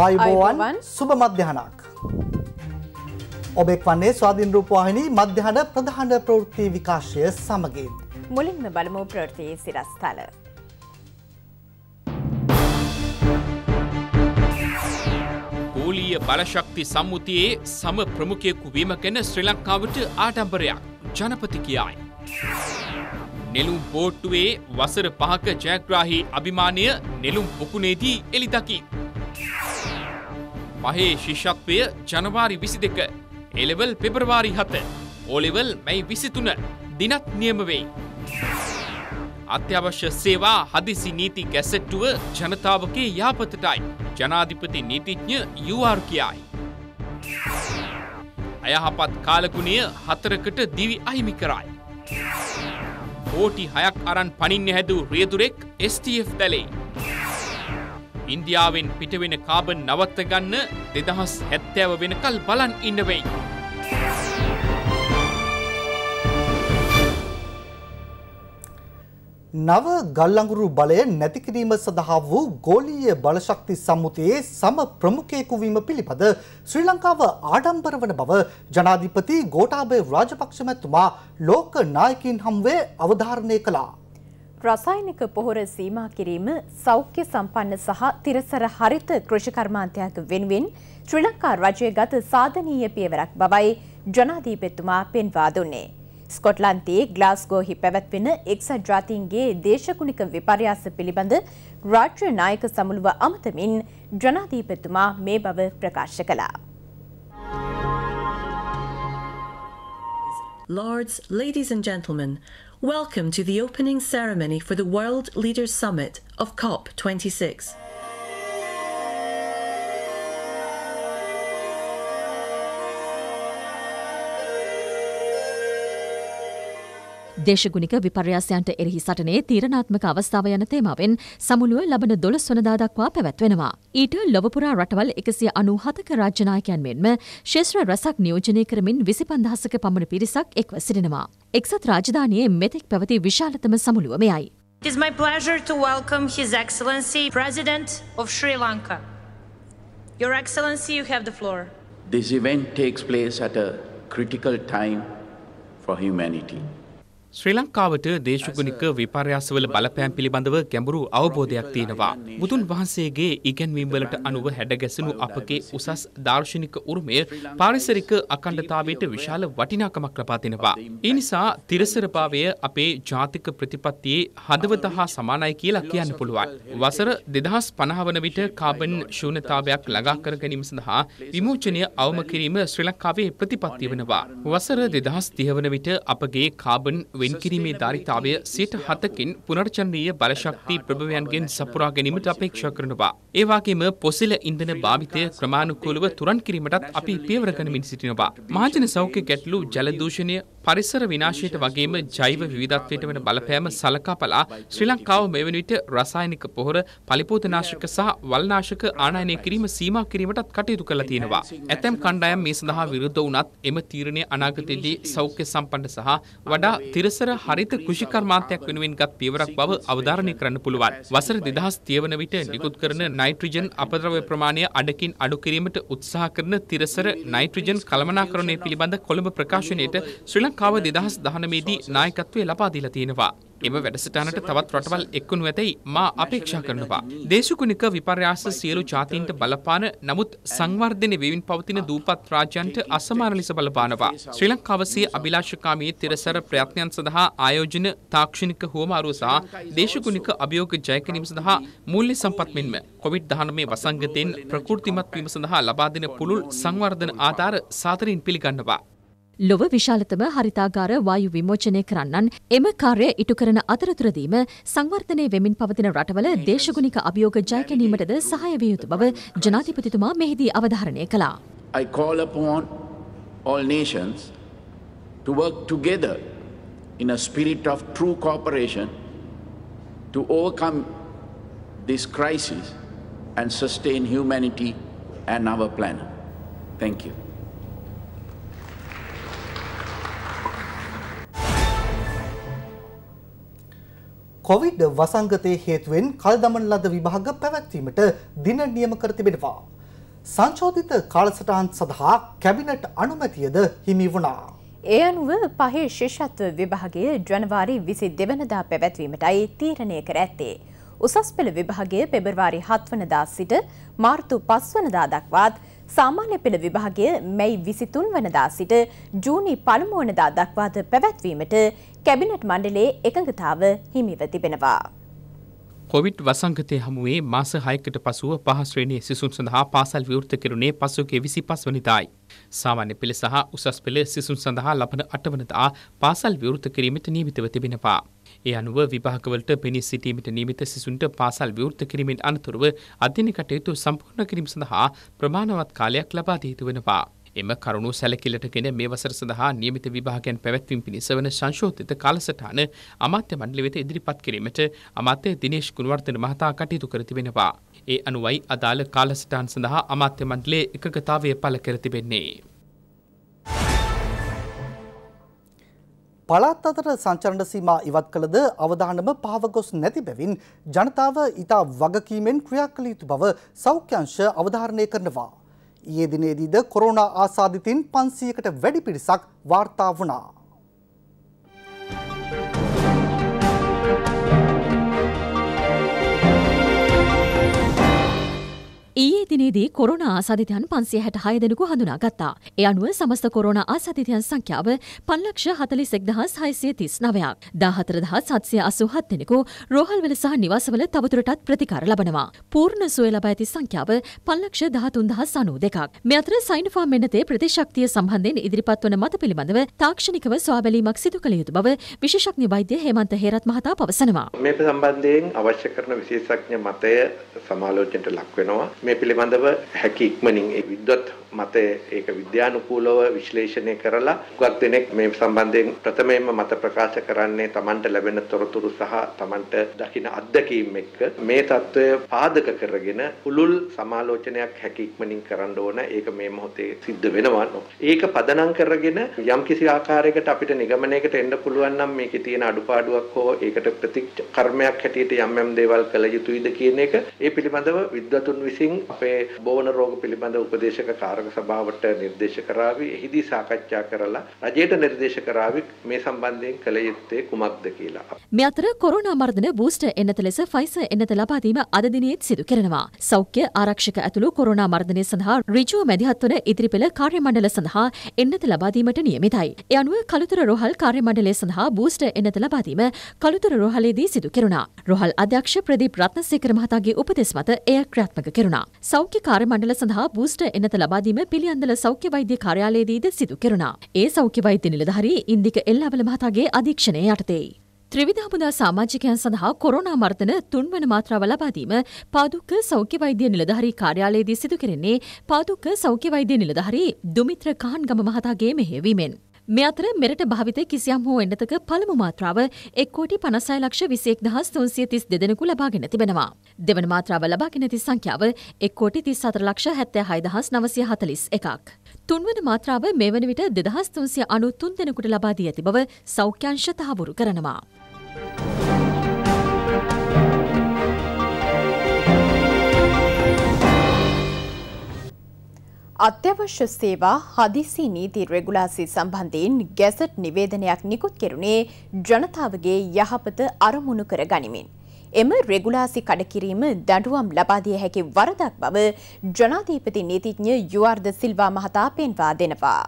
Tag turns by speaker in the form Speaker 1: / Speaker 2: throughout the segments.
Speaker 1: ආයුබෝවන් සුබ මධ්‍යහනක්. ඔබෙක් වන්නේ ස්වාධීන් රූපවාහිනී මධ්‍යහන ප්‍රධාන ප්‍රවෘත්ති විකාශය සමගින්.
Speaker 2: මුලින්ම බලමු ප්‍රවෘත්තියේ සිරස්තල.
Speaker 3: ගෝලීය බලශක්ති සම්මුතියේ සම ප්‍රමුඛයෙකු වීම ගැන ශ්‍රී ලංකාවට ආඩම්බරයක් ජනපති කියයි. නෙළුම් බෝට්ටුවේ වසර පහක ජයග්‍රාහි අභිමානය නෙළුම් පොකුණේදී එලිදකිී. මහේ ශිෂ්‍යත්වය ජනවාරි විසි දෙක එලෙවල් පෙබරවාරි හත ඕලෙවල් මැයි විසිතුන දිනත් නියමවෙයි. අත්‍යවශ්‍ය සේවා හදිසි නීති ගැසට්ටුව ජනතාවගේ යාපතටයි ජනාධිපති නීතිඥ යුවාර් කියයි. අයහපත් කාලකුණය හතරකට දිවි අහිමි කරයි. කෝටි හයක් අරන් පනින්න හැදූ රියදුරෙක් ස්TF දැලේ. ඉන්දියාවෙන් පිටවෙන කාබන් නවත්තගන්න දෙදහස් හැත්තෑව වෙනකල් බලන් ඉන්නවෙයි.
Speaker 1: නව ගල්ලඟුරු බලය නැතිකිරීම සඳහා වූ ගෝලීය බලශක්ති සම්මුතියේ සම ප්‍රමුඛයෙකු වීම පිළිබඳ ශ්‍රී ලංකාව ආඩම්බර වන බව ජනාධිපති ගෝඨාභය රාජපක්ෂ මැතිතුමා ලෝක නායකයින් හමුවේ අවධාරණය කළා.
Speaker 2: රසායනික පොහොර සීමා කිරීම සෞඛ්‍ය සම්පන්න සහ තිරසර හරිත කෘෂිකර්මාන්තයක් වෙනුවෙන් ශ්‍රී ලංකා රජය ගත සාධනීය පියවරක් බවයි ජනාධීපතිතුමා පෙන්වා දුන්නේ. ස්කොට්ලන්තයේ ග්ලාස්ගෝහි පැවැත්වෙන එක්සත් ජාතීන්ගේ දේශකුණික විපර්යාස පිළිබඳ රාජ්‍ය නායක සමුළුව අමතමින් ජනාධීපතිතුමා මේ බව ප්‍රකාශ කළා.
Speaker 4: Lords, ladies and gentlemen, Welcome to the opening ceremony for the World Leaders Summit of COP26. දේශගුණික විපර්යාසයන්ට එරෙහි සටනේ තීරණාත්මක අවස්ථාව යන තේමාවෙන් සමුළුව ලබන දොළොස් වනදා දක්වා පැවැත්වෙනවා. ඊට ලොවපුරා රටවල් එකසිය අනූහතක රාජ්‍යනායකයන් මෙන්ම ශේෂ්‍ර රසක් නියෝජනය කරමින් විසි පන්දහසක පමණ පිරිසක් එක්ව සිටිනවා. එක්සත් රාජධානයේ මෙතෙක් පැවති විශාලතම සමුළුව මෙයයි.
Speaker 1: It is my pleasure to welcome His Excellency, President of Sri Lanka. Your Excellency, you have the floor.
Speaker 5: This event takes place at a critical time for humanity.
Speaker 3: ශ්‍රී ලංකාවට දේශගුණික විපර්යාසවල බලපෑම් පිළිබඳව ගැඹුරු අවබෝධයක් තියෙනවා. බුදුන් වහන්සේගේ ඉගැන්වීම්වලට අනුව හැඩගැසුණු අපගේ උසස් දාර්ශනික උරුමය පාරිසරික අකණ්ඩතාවයට විශාල වටිනාකමක් ලබා දෙනවා. ඒ නිසා තිරසරභාවය අපේ ජාතික ප්‍රතිපත්තියේ හදවත හා සමානයි කියලා කියන්න පුළුවන්. වසර 2050 වන විට කාබන් ශූන්‍යතාවයක් ළඟා කර ගැනීම සඳහා විමෝචනය අවම කිරීම ශ්‍රී ලංකාවේ ප්‍රතිපත්තිය වෙනවා. වසර 2030 වන විට අපගේ කාබන් වෙන් කිරීමේ ධාරිතාවය සිට හතකින් පුනර්චනීය බලශක්ති ප්‍රභවයන්ගෙන් සපුරා ගැනීමට අපේක්ෂා කරනවා. ඒවාගේම පොසිල ඉන්ධන භාවිතය ක්‍රමානුකූලව තුරන් කිරීමටත් අපි පියවර ගනිමින් සිටිනවා. මහජන සෞඛ්‍ය ගැටලු ජලදූෂණය පරිසර විනාශයට වගේම ජෛව විවිධත්වයට වෙන බලපෑම සලකා පලා ශ්‍රී ලංකාව මෙවැනි විට රසායනික පොහොර පලිපෝතනාශක සහ වල්නාශක ආනයනය කිරීම සීමා කිරීමටත් කටයුතු කළ තියෙනවා. ඇතැම් කණ්ඩායම් මේ සඳහා විරුද්ධ වුණත් එම තීරණය අනාගතයේදී සෞඛ්‍ය සම්පන්න සහ වඩා තිරසර හරිත කෘෂිකර්මාන්තයක් වෙනුවෙන් ගත් පියවරක් බව අවධාරණය කරන්න පුළුවන්. වසර 2030 වන විට නිකුත් කරන නයිට්‍රජන් අපද්‍රව්‍ය ප්‍රමාණය අඩකින් අඩු කිරීමට උත්සාහ කරන තිරසර නයිට්‍රජන් කළමනාකරණය පිළිබඳ කොළඹ ප්‍රකාශනයේට ශ්‍රී ලංකාව දෙදහස් දහනමේදී නායකත්වය ලබාදිල තියෙනවා. එම වැඩසටානට තවත් රටවල් එක්වනු ඇතැයි මා අපේක්ෂා කරනවා. දේශකුණික විපර්යාස සියලු ජාතීන්ට බලපාන නමුත් සංවර්ධනය වෙවින් පවතින දූපත් රාජ්‍යන්ට අසමාන ලෙස බලපානවා. ශ්‍රී ලංකාවසේ අභිලාෂකාමී තිරසර ප්‍රයත්නයන් සඳහා ආයෝජන තාක්ෂණික හෝමාරුව සහ දේශකුණික අභියෝග ජයකිරීම සඳහා මුල්ලි සම්පත් මෙන්ම කොවිඩ් දහනමේ වසංගතයෙන් ප්‍රකෘතිමත් වීම සඳහා ලබාදෙන පුළුල් සංවර්ධන ආධාර සාතරයෙන් පිළිගන්නවා.
Speaker 4: ලොව විශාලතම හරිතාගාර වායු විමෝචනය කරන්නන් එම කාර්ය ඉටු කරන අතරතුරදීම සංවර්ධනය වෙමින් පවතින රටවල දේශගුණික අභියෝග ජය ගැනීමටද සහාය විය යුතු බව ජනාධිපතිතුමා මෙහිදී අවධාරණය කළා.
Speaker 5: I call upon all nations to work together in a spirit of true cooperation to overcome this crisis and sustain humanity and our planet. Thank you.
Speaker 1: Covid වසංගතය හේතුවෙන් කල් දමන ලද විභාග පැවැත්වීමට දින නියම කර තිබෙනවා. සංශෝධිත කාලසටහන් සඳහා කැබිනට් අනුමැතියද හිමි වුණා.
Speaker 2: ඒ අනුව පහේ ශිෂත්ව විභාගය ජනවාරි විසි දෙවනදා පැවැත්වීමටයි තීරණය කර ඇත්තේ. උසස් පෙළ විභාගය පෙබරවාරි හත්වනදා සිට මාර්තු පස්වනදා දක්වාත් සාමාන්‍ය පෙළ විභාගය මැයි විසිතුන් වනදා සිට ජූනි පළමුුවනදා දක්වාද පැවැත්වීමට කැබිනට් මණ්ඩලේ එකඟතාව හිමිව තිබෙනවා.
Speaker 3: කොවිට් වසංගතය හමුවේ මාස හයකට පසුව පහස්ශ්‍රේණය සිසුන් සඳහා පාසල් විවෘත කෙරුණේ පසුගේ විසි පස් වනිතායි. සාමාන්‍ය පෙළ සහ උසස් පෙළ සිසුන් සඳහා ලබන අටවනතා පාසල් විවෘත කිරීමට නීමිතව තිබෙනවා. ඒ අනුව විභාගවලට පෙනි සිටීමට නීමිත සිසුන්ට පාසල් විවෘත කිරීමෙන් අනතුරුව අධ්‍යන කටයුතු සම්පූර්ණ කිරීම සඳහා ප්‍රමාණවත් කාලයක් ලබා දීතු වෙනවා. එම කරුණු සැලකිලටගෙන මේ වසර සඳහා නියමිත විභාගයන් පැවැත්වීම පිණිස වන සංශෝධිත කාලසටහන අමාත්‍ය මණ්ඩලය වෙත ඉදිරිපත් කිරීමට අමාත්‍ය දිනේෂ් ගුණවර්ධන මහතා කටයුතු කර තිබෙනවා. ඒ අනුවයි අදාළ කාලසටහන් සඳහා අමාත්‍ය මණ්ඩලයේ එකගතාවය පළ කර තිබෙන්නේ.
Speaker 1: පළාත් අතර සංචරණ සීමා ඉවත් කළද අවධානම පාවගොස් නැති බැවින් ජනතාව ඉතා වගකීමෙන් ක්‍රියා කළ යුතු බව සෞඛ්‍යංශ අවධාරණය කරනවා. ඊයේ දිනේදීද කොරෝනා ආසාදිතින් 500කට වැඩි පිරිසක් වාර්තා වුණා.
Speaker 4: ඊයේ දිනේදී කොරෝනා ආසාධිතයන් 566 දෙනෙකු හඳුනාගත්තා. ඒ අනුව සමස්ත කොරෝනා ආසාධිතයන් සංඛ්‍යාව 541639ක්. 14787 දෙනෙකු රෝහල්වල සහ නිවාසවල තවදුරටත් ප්‍රතිකාර ලබනවා. පූර්ණ සුවය ලබා ඇති සංඛ්‍යාව 513092ක්. මේ අතර සයින්ෆාම් මෙන්නතේ ප්‍රතිශක්තිය සම්බන්ධයෙන් ඉදිරිපත් වන මත පිළිබඳව තාක්ෂණිකව සොයාබැලීමක් සිදු කළ යුතු බව විශේෂඥ වෛද්‍ය හේමන්ත හේරත් මහතා පවසනවා.
Speaker 1: මේ සම්බන්ධයෙන් අවශ්‍ය කරන විශේෂඥ මතය සමාලෝචනයට ලක් වෙනවා. මේ පිළිබඳව පිළිබඳව හැකි ඉක්මනින් ඒ විද්වත් මතය ඒක විද්‍යානුකූලව විශ්ලේෂණය කරලා ගොඩක් දෙනෙක් මේ සම්බන්ධයෙන් ප්‍රථමයෙන්ම මත ප්‍රකාශ කරන්නේ Tamanට ලැබෙන තොරතුරු සහ Tamanට දකින අත්දැකීම් එක්ක මේ తত্ত্বය පාදක කරගෙන පුළුල් සමාලෝචනයක් හැකි ඉක්මනින් කරන්න ඕන ඒක මේ මොහොතේ සිද්ධ වෙනවා ඒක පදනම් කරගෙන යම්කිසි ආකාරයකට අපිට නිගමනයකට එන්න පුළුවන් නම් මේකේ තියෙන අඩුපාඩුවක් හෝ ඒකට ප්‍රතික්‍රමයක් හැටියට යම් යම් දේවල් කළ යුතුයිද කියන එක ඒ පිළිබඳව විද්වතුන් විසින් අපේ බෝවන රෝග පිළිබඳ උපදේශක කාරක සභාවට නිර්දේශ කරાવી. එහිදී සාකච්ඡා කරලා රජයට නිර්දේශ කරાવી මේ සම්බන්ධයෙන් කළ යුත්තේ කුමක්ද කියලා.
Speaker 4: මේ අතර කොරෝනා මර්ධන බූස්ටර් එන්නත ලෙස ෆයිසර් එන්නත ලබා දීම අද දිනේත් සිදු කරනවා. සෞඛ්‍ය ආරක්ෂක ඇතුළු කොරෝනා මර්ධනය සඳහා ඍජුව මැදිහත් වන ඉදිරිපෙළ කාර්යමණ්ඩල සඳහා එන්නත ලබා දීමට නියමිතයි. ඒ අනුව කලුතර රෝහල් කාර්යමණ්ඩලය සඳහා බූස්ටර් එන්නත ලබා දීම කලුතර රෝහලේදී සිදු කෙරුණා. රෝහල් අධ්‍යක්ෂ ප්‍රදීප් රත්නසේකර මහතාගේ උපදෙස් මත එය ක්‍රියාත්මක කෙරුණා. සෞඛ්‍ය කාර්මණ්ඩල සඳහා බූස්ට එනත ලබාදීම පිළියන්දල සෞඛ්‍ය වෛද්‍ය කාර්යාලයේදීද සිදු කෙරුණා. ඒ සෞඛ්‍ය වෛද්‍ය නිලධාරී ඉන්දික එල්ලාවල මහතාගේ අධීක්ෂණය යටතේ. ත්‍රවිධ හමුදා සාමාජිකයන් සඳහා කොරෝනා මර්ධන තුන්වන මාත්‍රාව ලබාදීම පාදුක්ක සෞඛ්‍ය වෛද්‍ය නිලධාරී කාර්යාලයේදී සිදු කෙරෙන්නේ පාදුක්ක සෞඛ්‍ය වෛද්‍ය නිලධාරී දුමිත්‍ර කාන්ගම මහතාගේ මෙහෙවීමෙන්. මේ අතර මෙරට භාවිත කිසියම් හෝ එන්නතක පළමු මාත්‍රාව එක් කෝටි පනසයි ලක්ෂ විසෙක් දහස් තුන්සිය තිස් දෙදෙනෙකු ලබාගෙන තිබෙනවා. දෙවන මාත්‍රාව ලබාගෙන තිස් සංඛ්‍යාව එක් කෝටි තිස් අතර ලක්ෂ හැත්තෑ හයදහස් නවසය හතලිස් එකක්. තුන්වන මාත්‍රාව මේ වන විට දෙදහස් තුන්සිය අනු තුන් දෙනෙකුට ලබාදී ඇති බව සෞඛ්‍යංශ තහවුරු කරනවා.
Speaker 2: අත්‍යවශ්‍ය සේවා හදිසි නීති රෙගුලාසි සම්බන්ධයෙන් ගැසට් නිවේදනයක් නිකුත් කෙරුණේ ජනතාවගේ යහපත අරමුණු කර ගනිමින්. එම රෙගුලාසි කඩකිරීම දඩුවම් ලබාදිය හැකි වරදක් බව ජනාධීපති නීතිඥ යුවර්ද සිල්වා මහතා පෙන්වා දෙනවා.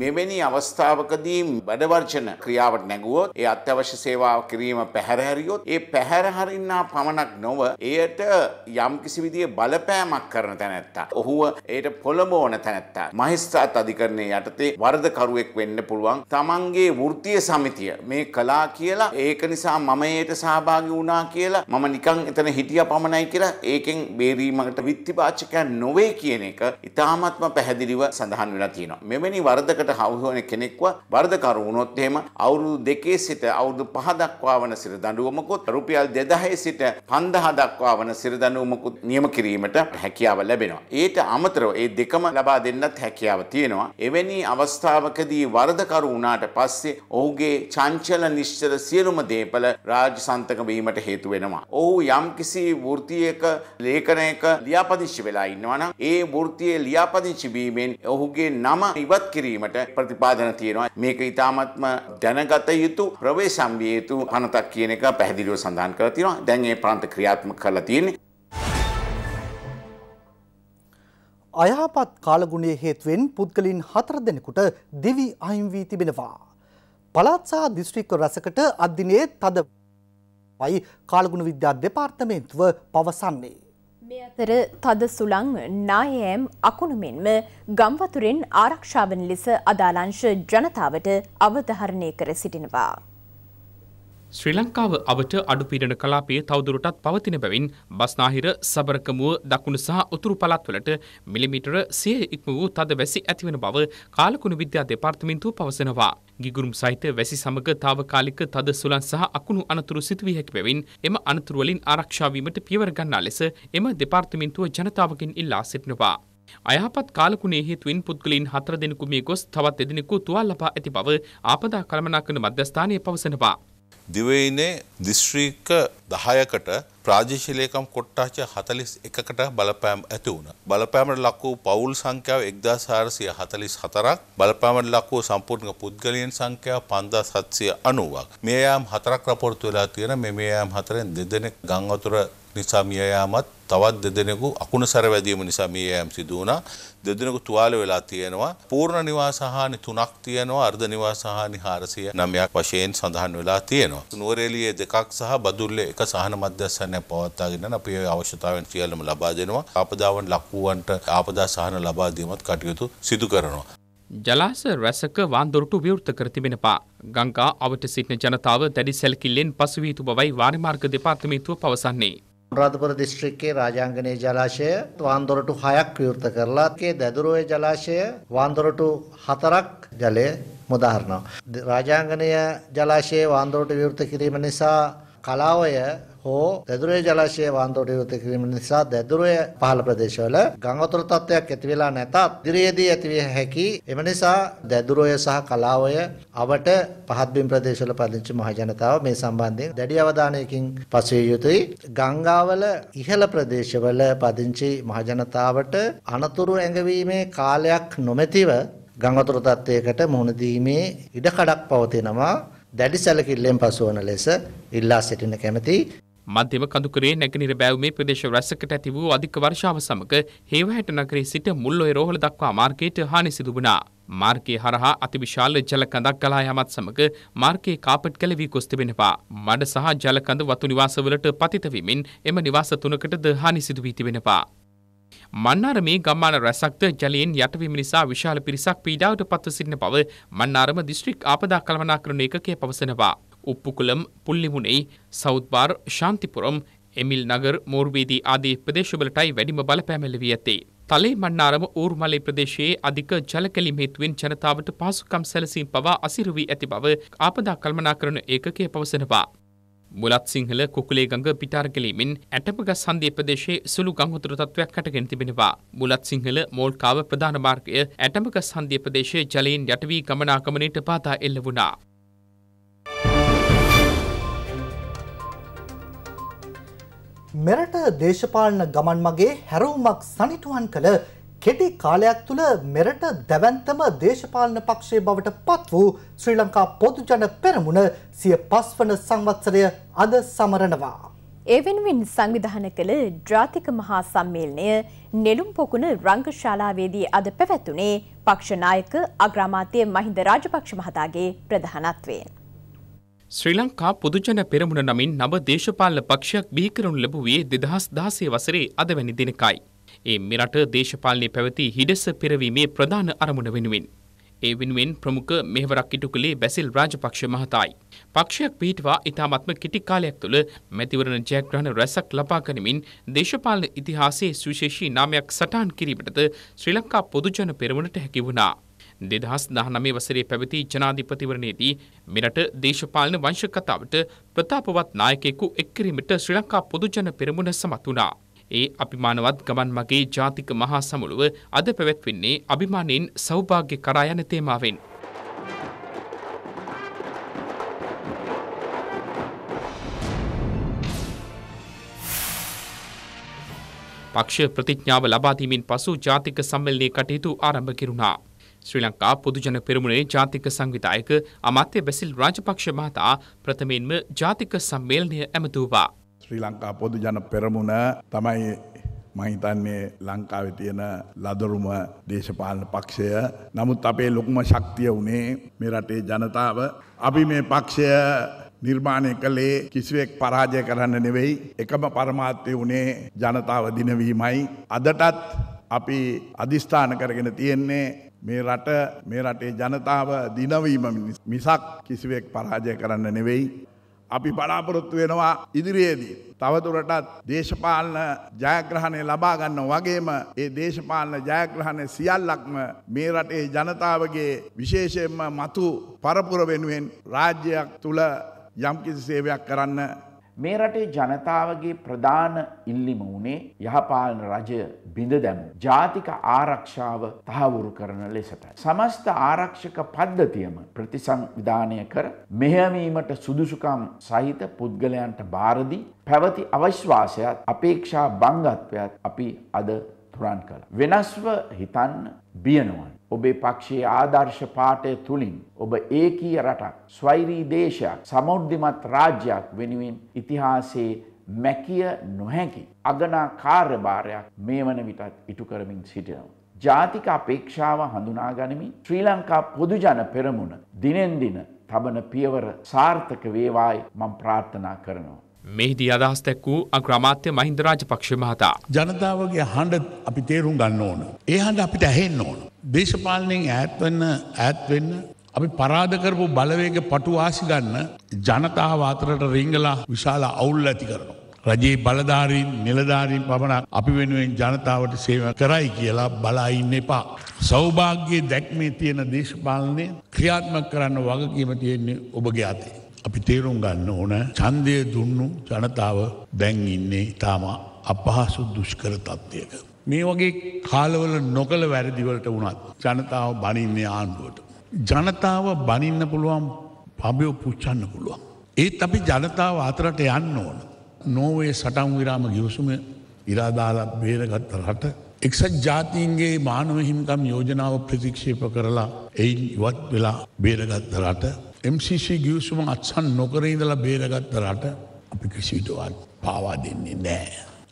Speaker 6: මෙවැනි අවස්ථාවකදී වැඩවර්ජන ක්‍රියාවට නැගුවොත් ඒ අත්‍යවශ්‍ය සේවාව කිරීම පැහැරහැරියොත් ඒ පැහැරහරින්නා පමණක් නොව එයට යම් කිසි විදිය බලපෑමක් කරන තැනැත්තා. ඔහුව එයට පොළඹවන තැනැත්තා. මහිස්ත්‍රාත් අධිකරණය යටතේ වරදකරුවෙක් වෙන්න පුළුවන්. තමන්ගේ වෘත්තීය සමිතිය මේ කලා කියලා ඒක නිසා මම ඒට සහභාගී වුණා කියලා මම නිකන් එතන හිටියා පමණයි කියලා ඒකෙන් බේරීමකට විත්තිපාචකයන් නොවේ කියන එක ඉතාමත්ම පැහැදිලිව සඳහන් වෙලා තියෙනවා. මෙවැනි වරද පැත්තකට හවුහන කෙනෙක්ව වර්ධකරු වුණොත් එහෙම අවුරුදු දෙකේ සිට අවුරුදු පහ දක්වා වන සිර දඬුවමකුත් රුපියල් 2000 සිට 5000 දක්වා වන සිර දඬුවමකුත් නියම කිරීමට හැකියාව ලැබෙනවා. ඊට අමතරව මේ දෙකම ලබා දෙන්නත් හැකියාව තියෙනවා. එවැනි අවස්ථාවකදී වර්ධකරු වුණාට පස්සේ ඔහුගේ චංචල නිශ්චල සියලුම දේපල රාජ්‍ය සන්තක වීමට හේතු වෙනවා. ඔහු යම්කිසි වෘත්තියක ලේඛනයක ලියාපදිංචි වෙලා ඉන්නවා නම් ඒ වෘත්තියේ ලියාපදිංචි වීමෙන් ඔහුගේ නම ඉවත් කිරීමට කිරීමට ප්‍රතිපාදන තියෙනවා. මේක ඉතාමත්ම දැනගත යුතු ප්‍රවේශම් විය යුතු පනතක් කියන එක පැහැදිලිව සඳහන් කරලා තියෙනවා. දැන් මේ පනත ක්‍රියාත්මක කරලා තියෙන්නේ.
Speaker 1: අයහපත් කාලගුණයේ හේතුවෙන් පුද්ගලින් හතර දෙනෙකුට දිවි අහිමි වී තිබෙනවා. පළාත් සහ දිස්ත්‍රික්ක රසකට අධ්‍යනයේ තද වයි කාලගුණ විද්‍යා දෙපාර්තමේන්තුව පවසන්නේ.
Speaker 2: මේ අතර තද සුළං නායෑම් අකුණු මෙන්ම ගම්වතුරෙන් ආරක්ෂාවන් ලෙස අදාළංශ ජනතාවට අවධාරණය කර සිටිනවා.
Speaker 3: ශ්‍රී ලංකාව අවට අඩුපීඩන කලාපයේ තවදුරටත් පවතින බැවින් බස්නාහිර සබරකමුව දකුණු සහ උතුරු පළත්වලට මිලිමීටර සිය ඉක්ම වූ තද වැසි ඇතිවන බව කාලකුණු විද්‍යා දෙපාර්තමේන්තුව පවසනවා. ගිගුරුම් සහිත වැසි සමග తాවකාලික තද සුළං සහ අකුණු අනතුරු සිදුවිය හැකි බැවින් එම අනතුරු වලින් ආරක්ෂා වීමට පියවර ගන්නා ලෙස එම දෙපාර්තමේන්තුව ජනතාවගෙන් ඉල්ලා සිටිනවා. අයහපත් කාලකුණේ හේතුවෙන් පුද්ගලයන් හතර දෙනෙකු මේ ගොස් තවත් දෙදෙනෙකු තුවාල ලබා ඇති බව ආපදා කළමනාකරන
Speaker 7: මධ්‍යස්ථානය පවසනවා. දිවයිනේ දිස්ශ්‍රීක දහයකට ප්‍රාදේශීලේකම් කොට්ටාච හතලිස් එකකට බලපෑම් ඇති වුණ. බලපෑමට ලක්වූ පවුල් සංඛ්‍යාව එක්දා සාරසිය හතලිස් හතරක් බලපෑමට ලක්වූ සම්පූර්ණ පුද්ගලයන් සංඛ්‍යාව පන්දා සත්සය අනුවක්. මේ යාම් හතරක් රපොර්තු වෙලා තියෙන මෙ මේ යාම් හතරෙන් දෙදෙනෙක් ගංවතුර නිසා මිය යාමත් තවත් දෙදෙනෙකු අකුණ සරවැදීම නිසා මේ යෑම් සිදු වුණා. දෙදෙනෙකු තුවාල වෙලා තියෙනවා. පූර්ණ නිවාසහානි තුනක් තියෙනවා. අර්ධ නිවාසහානි 409ක් වශයෙන් සඳහන් වෙලා තියෙනවා. නුවරඑළියේ දෙකක් සහ බදුල්ලේ එක සහන මධ්‍යස්ථානයක් පවත්වාගෙන අපි ඒ අවශ්‍යතාවයන් සියල්ලම ලබා දෙනවා. ආපදාවන් ලක් වූවන්ට ආපදා සහන ලබා දීමත් කටයුතු සිදු කරනවා.
Speaker 3: ජලාස රැසක වාන්දොරටු විවෘත කර තිබෙනපා. ගංකා අවට සිටින ජනතාව දැඩි සැලකිල්ලෙන් පසුවීතු බවයි වාරිමාර්ග දෙපාර්තමේතුව පවසන්නේ.
Speaker 1: අනුරාධපුර දිස්ත්‍රික්කයේ රාජාංගනයේ ජලාශය වාන්දොරටු 6ක් විවෘත කරලා ඒකේ දැදුරෝය ජලාශය වාන්දොරටු 4ක් ජලය මුදාහරිනවා. රාජාංගනය ජලාශයේ වාන්දොරටු විවෘත කිරීම නිසා කලාවය හෝ දැදුරේ ජලාශයේ වාන්තෝට විරුද්ධ කිරීම නිසා දැදුරේ පහළ ප්‍රදේශවල ගංගොතර තත්ත්වයක් ඇති වෙලා නැතත් ඉදිරියේදී ඇතිවිය හැකි එම නිසා දැදුරය සහ කලාවය අවට පහත්බිම් ප්‍රදේශවල පදිංචි මහ ජනතාව මේ සම්බන්ධයෙන් දැඩි අවධානයකින් පසුවිය යුතුයි ගංගාවල ඉහළ ප්‍රදේශවල පදිංචි මහ ජනතාවට අනතුරු ඇඟවීමේ කාලයක් නොමැතිව ගංගොතර තත්ත්වයකට මුහුණ දීමේ ඉඩකඩක් පවතිනවා දැඩි සැලකිල්ලෙන් පසුවන ලෙස ඉල්ලා සිටින කැමැති
Speaker 3: මධ්‍යම කඳුකරේ නැගනිර බැවමේ ප්‍රදේශ රැසකට ඇති වූ අධික වර්ෂාව සමග හේවහැට නගරේ සිට මුල්ලොය රෝහල දක්වා මාර්ගයට හානි සිදු වුණා. මාර්ගයේ හරහා අතිවිශාල ජලකඳක් ගලා යාමත් සමග මාර්ගයේ කාපට් කැලවී ගොස් තිබෙනවා. මඩ සහ ජලකඳ වතු නිවාසවලට පතිත වෙමින් එම නිවාස තුනකටද හානි සිදු වී තිබෙනවා. මන්නාර මේ ගම්මාන රැසක්ද ජලයෙන් යටවීම නිසා විශාල පිරිසක් පීඩාවට පත්ව සිටින බව මන්නාරම දිස්ත්‍රික් ආපදා කළමනාකරණ ඒකකය පවසනවා. உப்புக்குளம் පුල්ලිමුණෙයි සෞද්බාර් ශාන්තිපුරම් එමිල් නගර් මෝර්වේදී ආදී ප්‍රදේශවලටයි වැඩිම බලපෑමැලවී ඇතේ. තලේ මන්නාරම ඌර්මලේ ප්‍රදේශයේ අධික ජලකැලිම් හේතුවෙන් ජනතාවට පාසුකම් සැලසීම් පවා අසිරුවී ඇති බව ආපදා කල්මනාකරන ඒකකය පවසනවා. මුලත් සිංහල කුකුලේ ගඟ පිටාර්ගලීමෙන් ඇටපගස් සන්දී ප්‍රදේශයේ සුළු ගංගුතුර තත්ත්වයක් කටගෙන තිබෙනවා. මුලත් සිංහල මෝල්කාව ප්‍රධාන මාර්ගය ඇටමගස් සන්දී ප්‍රදේශයේ ජලයෙන් යටවී ගමනාගමනයට පාතා එල්ල වුණා.
Speaker 1: මෙරට දේශපාලන ගමන් මගේ හැරවුමක් සනිටුවන් කළ කෙටි කාලයක් තුළ මෙරට දැවන්තම දේශපාලන පක්ෂය බවට පත් වූ ශ්‍රී ලංකා පොදුජන පෙරමුණ සිය පස්වන සංවත්සරය අද සමරනවා.
Speaker 2: එවෙන්වෙන් සංවිධාන කළ ජාතික මහා සම්මේලනය නෙළුම් පොකුණ රංගශාලාවේදී අද පැවැත්වුණේ පක්ෂනායක අග්‍රාමාත්‍ය මහින්ද රාජපක්ෂ මහතාගේ ප්‍රධානත්වයෙන්.
Speaker 3: ශ්‍රී ලංකා පොදුජන පෙරමුණ නමින් නව දේශපාලන පක්ෂයක් බිහිකරනු ලැබුවේ දෙදහස් දාසය වසරේ අදවැනි දිනකයි. ඒ මෙරට දේශපාලනය පැවති හිඩෙස පෙරවීමේ ප්‍රධාන අරමුණ වෙනුවෙන්. ඒ වෙනුවෙන් ප්‍රමුඛ මෙහවරක් ඉටු කළේ බැසිල් රාජපක්ෂ මහතායි. පක්ෂයක් පිහිටවා ඉතාමත්ම කිටි කාලයක් තුළ මැතිවරණ ජයග්‍රහණ රැසක් ලබා ගනිමින් දේශපාලන ඉතිහාසයේ සුවිශේෂී නාමයක් සටහන් කිරීමටද ශ්‍රී ලංකා පොදුජන පෙරමුණට හැකි වුණා. දෙදහස් දහනමේ වසරේ පැවති ජනාධිපතිවරණයේදී මෙරට දේශපාලන වංශකතාවට ප්‍රතාපවත් නායකෙකු එක්කිරීමට ශ්‍රී ලංකා පොදුජන පෙරමුණ සමත් වුණා. ඒ අභිමානවත් ගමන් මගේ ජාතික මහා සමුළුව අද පැවැත්වෙන්නේ අභිමානයෙන් සෞභාග්‍ය කරා යන තේමාවෙන්. පක්ෂ ප්‍රතිඥාව ලබාදීමෙන් පසු ජාතික සම්මෙලනයේ කටයුතු ආරම්භ කෙරුණා. ශ්‍රී ලංකා පොදුජන පෙරමුණේ ජාතික සංවිධායක අමාත්‍ය බැසිල් රාජපක්ෂ මහතා ප්‍රථමයෙන්ම ජාතික සම්මේලනය ඇමතුවා. ශ්‍රී ලංකා පොදුජන
Speaker 8: පෙරමුණ තමයි මහිතන්නේ ලංකාවේ තියෙන ලදරුම දේශපාලන පක්ෂය. නමුත් අපේ ලොකුම ශක්තිය වුණේ මේ රටේ ජනතාව. අපි මේ පක්ෂය නිර්මාණය කළේ කිසිවෙක් පරාජය කරන්න නෙවෙයි. එකම පරමාත්‍යය වුණේ ජනතාව දිනවීමයි. අදටත් අපි අධිස්ථාන කරගෙන තියෙන්නේ මේ රට මේ රටේ ජනතාව දිනවීම මිසක් කිසිවෙක් පරාජය කරන්න නෙවෙයි. අපි බලාපොරොත්තු වෙනවා ඉදිරියේදී. තවතුරටත් දේශපාලන ජයග්‍රහණය ලබාගන්න වගේම ඒ දේශපාලන ජයග්‍රහණය සියල්ලක්ම මේ රටේ ජනතාවගේ විශේෂයෙන්ම මතු පරපුර වෙනුවෙන්
Speaker 5: රාජ්‍යයක් තුළ යම්කිසි සේවයක් කරන්න මේ රටේ ජනතාවගේ ප්‍රධාන ඉල්ලිම වුණේ යහපාලන රජය බිඳ දැමු. ජාතික ආරක්ෂාව තහවුරු කරන ලෙසටයි. සමස්ත ආරක්ෂක පද්ධතියම ප්‍රතිසංවිධානය කර මෙහෙවීමට සුදුසුකම් සහිත පුද්ගලයන්ට බාරදී පැවති අවශ්වාසයත් අපේක්ෂා බංගත්වයත් අපි අද තුරන් කළා. වෙනස්ව හිතන්න බියනවන්න. ඔබේ පක්ෂයේ ආදර්ශ පාටය තුළින් ඔබ ඒකී රටක් ස්වෛරී දේශයක් සමෘද්ධිමත් රාජ්‍යයක් වෙනුවෙන් ඉතිහාසයේ මැකිය නොහැකි අගනා කාර්යභාරයක් මේ වන විටත් ඉටු කරමින් සිටිනවා. ජාතික අපේක්ෂාව හඳුනා ගනිමින් ශ්‍රී ලංකා පොදුජන පෙරමුණ දිනෙන් දින තබන පියවර සාර්ථක වේවායි මම ප්‍රාර්ථනා කරනවා.
Speaker 3: මෙහිදී අදහස් දැක් වූ අග්‍රාමාත්‍ය මහින්ද රාජපක්ෂ මහතා. ජනතාවගේ හඬ අපි තේරුම් ගන්න ඕන. ඒ හඬ අපිට ඇහෙන්න
Speaker 8: ඕන. දේශපාලනයෙන් ඈත්වෙන්න ඈත්වෙන්න අපි පරාධ කරපු බලවේග පටුවාසි ගන්න ජනතාව අතරට රිංගලා විශාල අවුල් ඇති කරනවා. රජයේ බලධාරීන් නිලධාරීන් පමණක් අපි වෙනුවෙන් ජනතාවට සේව කරයි කියලා බලා ඉන්න එපා. සෞභාග්‍යයේ දැක්මේ තියෙන දේශපාලනය ක්‍රියාත්මක කරන්න වගකීම තියෙන්නේ ඔබගේ අතේ. අපි තේරුම් ගන්න ඕන ඡන්දය දුන්නු ජනතාව දැන් ඉන්නේ තාම අපහසු දුෂ්කර තත්ත්වයක. මේ වගේ කාලවල නොකළ වැරදිවලට වුණත් ජනතාව බනින්නේ ආණ්ඩුවට. ජනතාව බනින්න පුළුවන් පබයෝ පුච්චන්න පුළුවන්. ඒත් අපි ජනතාව අතරට යන්න ඕන. නෝවේ සටන් විරාම ගිවසුම ඉරාදාලත් බේරගත්ත රට එක්සත් ජාතීන්ගේ මානව හිමිකම් යෝජනාව ප්‍රතික්ෂේප කරලා එයින් ඉවත් වෙලා බේරගත්ත රට MCC ගියවසුම අත්සන් නොකරේදලා බේරගත්ත රට අපි කිසිටුවත් පාවා දෙන්නේ නෑ.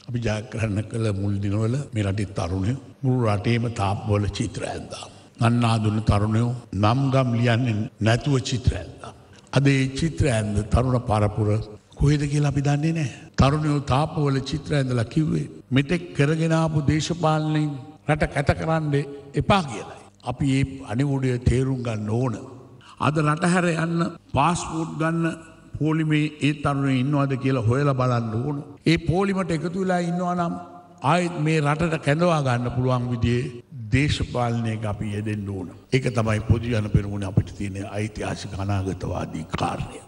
Speaker 8: අපි ජාකරන්න කළ මුල් දිනවල මේ රටි තරුණය මුළු රටේම තාප්වල චිත්‍ර ඇන්දා. නන්නාදුන තරුණයෝ නම්ගම් ලියන්නේ නැතුව චිත්‍ර ඇන්දා. අද ඒ චිත්‍ර ඇන්ද තරුණ පරපුර කොහෙද කියලා අපි දන්නේ නෑ. තරුණයෝ තාපවල චිත්‍ර ඇඳලා කිව්වේ. මෙතෙක් කරගෙනාපු දේශපාලනයෙන් රට කැත කරන්නේ එපා කියලයි. අපි ඒ අනිවුඩය තේරුම් ගන්න ඕන. අද රටහැර යන්න පාස්පෝට් ගන්න පෝලිමේ ඒ තරුණේ ඉන්නවාද කියලා හොයලා බලන්න ඕන. ඒ පෝලිමට එකතු වෙලා ඉන්නවා නම් ආයෙත් මේ රටට කැඳවා ගන්න පුළුවන් විදිහේ දේශපාලනයක අපි යෙදෙන්න ඕන. ඒක තමයි පොදු ජන පෙරමුණ අපිට තියෙන ඓතිහාසික අනාගතවාදී
Speaker 1: කාරණය.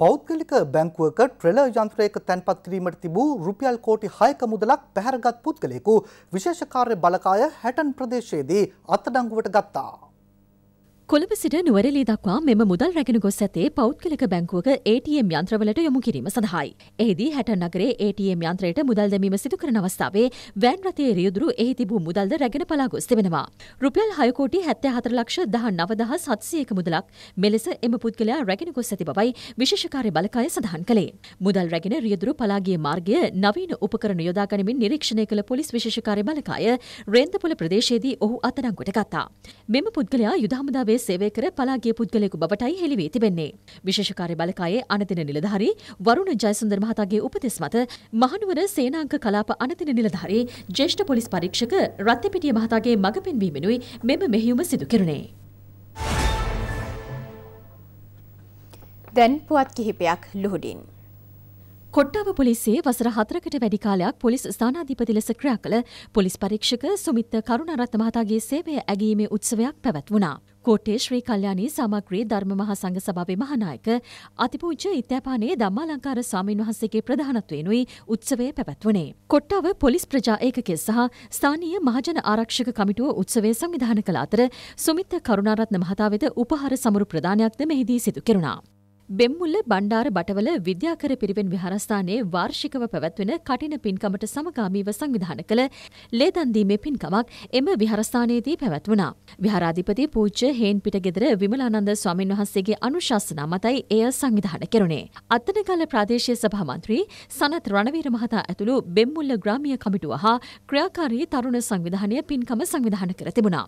Speaker 1: පෞද්ගලික බැංකුවක ට්‍රෙලර් යන්ත්‍රයක තැන්පත් කිරීමට තිබූ රුපියල් කෝටි හයක මුදලක් පැහැරගත් පුද්ගලයෙකු විශේෂකාර්ය බලකාය හැටන් ප්‍රදේශයේදී අත්අඩංගුවට ගත්තා.
Speaker 4: කොළඹ සිට නුවරලී දක්වා මෙම මුදල් රැගෙන ගොස් ඇතේ පෞද්ගලික බැංකුවක ATM යන්ත්‍රවලට යොමු කිරීම සඳහායි. එහිදී හැට නගරේ ATM යන්ත්‍රයට මුදල් දැමීම සිදු කරන අවස්ථාවේ වෑන් රථයේ රියදුරු එහි තිබූ මුදල්ද රැගෙන පලා ගොස් තිබෙනවා. රුපියල් 6 කෝටි 74 ලක්ෂ 19701 මුදලක් මෙලෙස එම පුද්ගලයා රැගෙන ගොස් ඇති බවයි විශේෂ කාර්ය බලකාය සඳහන් කළේ. මුදල් රැගෙන රියදුරු පලා ගිය මාර්ගය නවීන උපකරණ යොදා ගනිමින් නිරීක්ෂණය කළ පොලිස් විශේෂ කාර්ය බලකාය රේන්දපොළ ප්‍රදේශයේදී ඔහු අත්අඩංගුවට ගත්තා. මෙම පුද්ගලයා යුද හමුදාවේ සේවය කර පලාගිය පුද්ගලයෙකු බවටයි හෙළිවී තිබෙන්නේ. විශේෂකාරය බලකායේ අනතින නිලධාරී වරුණ ජයසුන්දර මහතාගේ උපදෙස් මත මහනුවර සේනාංක කලාප අනතින නිලධාරී ජේෂ්ඨ පොලිස් පරීක්ෂක රත්තිපිටිය මහතාගේ මඟ පෙන්වීමෙනුයි මෙම මෙහෙයුම සිදු කෙරුණේ. දැන් පුවත් කිහිපයක් ලුහුඩින්. කොට්ටාව පොලිසියේ වසර හතරකට වැඩි කාලයක් පොලිස් ස්ථානාධිපති ලෙස ක්‍රියා කළ පොලිස් පරීක්ෂක සුමිත් කරුණරත්න මහතාගේ සේවය ඇගීමේ උත්සවයක් පැවැත්වුණා. කෝට්ටේ ශ්‍රී කල්යාණී සමග්‍රී ධර්ම මහා සංඝ සභාවේ මහානායක අතිපූජ්‍ය ඉත්‍යාපානේ ධම්මාලංකාර ස්වාමීන් වහන්සේගේ ප්‍රධානත්වයෙනුයි උත්සවය පැවැත්වුණේ. කොට්ටාව පොලිස් ප්‍රජා ඒකකය සහ ස්ථානීය මහජන ආරක්ෂක කමිටුව උත්සවය සංවිධානය කළ අතර සුමිත් කරුණාරත්න මහතා වෙත උපහාර සමරු ප්‍රදානයක්ද මෙහිදී සිදු කෙරුණා. බෙම්මුල්ල බණ්ඩාර බටවල විද්‍යාකර පිරිවෙන් විහාරස්ථානයේ වාර්ෂිකව පැවැත්වෙන කටින පින්කමට සමගාමීව සංවිධාන කළ ලේදන්දීමේ පින්කමක් එම විහාරස්ථානයේදී පැවැත්වුණා. විහාරාධිපති පූජ්‍ය හේන්පිට ගෙදර විමලානන්ද ස්වාමින් වහන්සේගේ අනුශාසනා මතයි එය සංවිධාන කෙරුණේ. අත්තනගල ප්‍රාදේශීය සභා මන්ත්‍රී සනත් රණවීර මහතා ඇතුළු බෙම්මුල්ල ග්‍රාමීය කමිටුව හා ක්‍රියාකාරී තරුණ සංවිධානය පින්කම සංවිධාන කර තිබුණා.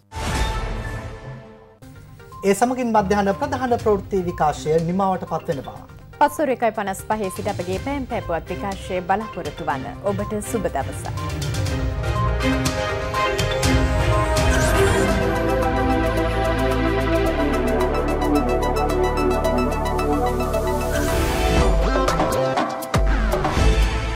Speaker 1: ඒ සමගින් මධ්‍යහන ප්‍රධාන ප්‍රවෘත්ති විකාශය නිමාවට පත්වෙන බව.
Speaker 4: පස්සොර එකයි පනස් පහේ
Speaker 2: සිට අපගේ පෑම් පැපුවත් විකාශය බලාපොරොතු වන්න ඔබට සුබ දවසක්.